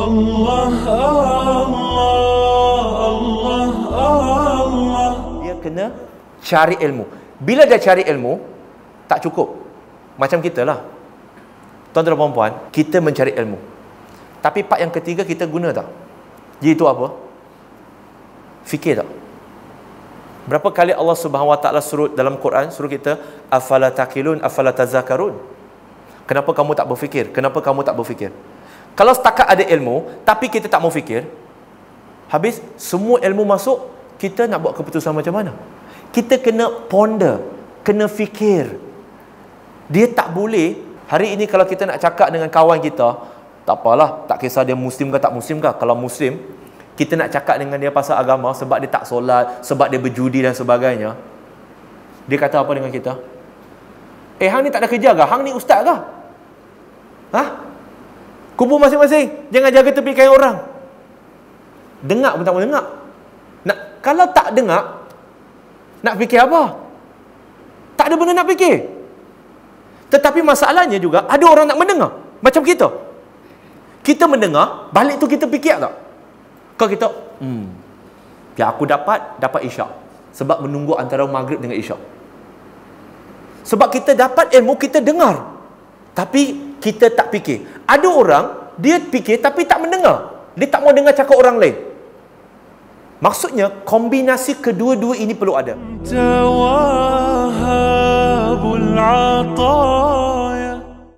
Allah Allah Allah Allah dia kena cari ilmu bila dia cari ilmu tak cukup macam kita lah tuan-tuan dan kita mencari ilmu tapi part yang ketiga kita guna tak jadi itu apa fikir tak berapa kali Allah subhanahu wa ta'ala suruh dalam Quran suruh kita afala takilun afala tazakarun kenapa kamu tak berfikir kenapa kamu tak berfikir kalau setakat ada ilmu Tapi kita tak mau fikir Habis semua ilmu masuk Kita nak buat keputusan macam mana Kita kena ponder Kena fikir Dia tak boleh Hari ini kalau kita nak cakap dengan kawan kita Tak apalah Tak kisah dia muslim ke tak muslim ke Kalau muslim Kita nak cakap dengan dia pasal agama Sebab dia tak solat Sebab dia berjudi dan sebagainya Dia kata apa dengan kita Eh hang ni tak ada kerja ke Hang ni ustaz ke Hah? Kubur masing-masing. Jangan jaga tepi kain orang. Dengar pun tak mau dengar. Nak, kalau tak dengar, nak fikir apa? Tak ada benda nak fikir. Tetapi masalahnya juga, ada orang nak mendengar. Macam kita. Kita mendengar, balik tu kita fikir tak? Kau kita, hmm, yang aku dapat, dapat isyak. Sebab menunggu antara maghrib dengan isyak. Sebab kita dapat ilmu, kita dengar. Tapi kita tak fikir. Ada orang, dia fikir tapi tak mendengar. Dia tak mau dengar cakap orang lain. Maksudnya, kombinasi kedua-dua ini perlu ada. Tawahabul Atah